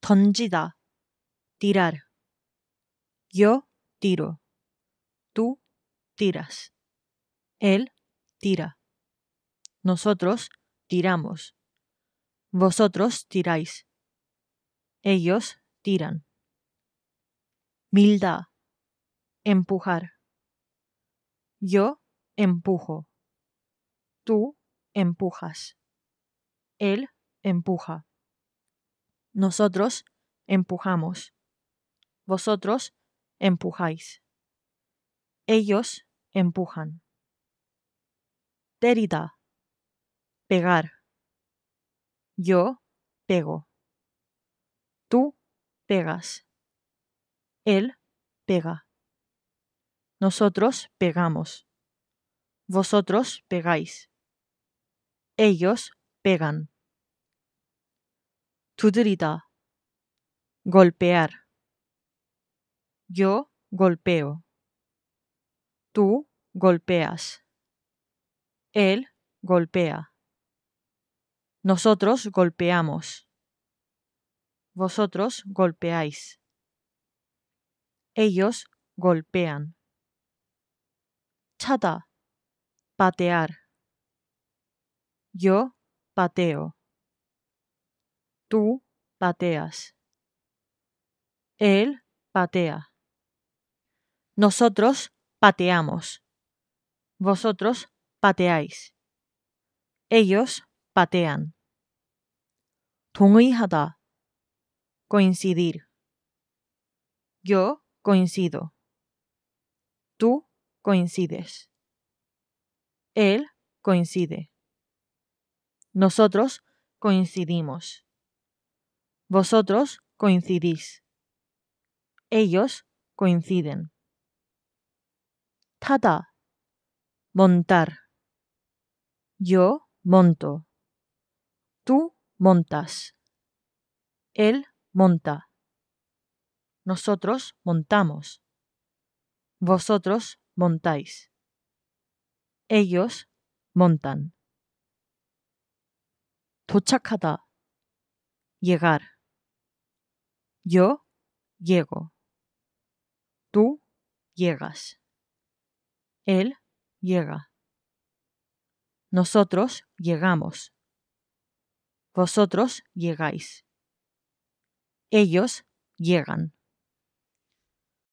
Tonjida. tirar. Yo tiro. Tú tiras. Él tira. Nosotros tiramos. Vosotros tiráis. Ellos tiran. Milda. Empujar. Yo empujo. Tú empujas. Él empuja. Nosotros empujamos. Vosotros empujáis. Ellos empujan. Terita. Pegar. Yo pego. Tú pegas. Él pega. Nosotros pegamos. Vosotros pegáis. Ellos pegan. 두드리다, golpear. Yo golpeo. Tú golpeas. Él golpea. Nosotros golpeamos. Vosotros golpeáis. Ellos golpean. Chata. Patear. Yo pateo. Tú pateas. Él patea. Nosotros pateamos. Vosotros pateáis. Ellos patean. da. Coincidir. Yo coincido. Tú coincides. Él coincide. Nosotros coincidimos. Vosotros coincidís. Ellos coinciden. Tata. Montar. Yo monto. Tú montas. Él monta. Nosotros montamos. Vosotros montáis. Ellos montan. Tochakata. llegar. Yo llego. Tú llegas. Él llega. Nosotros llegamos. Vosotros llegáis. Ellos llegan.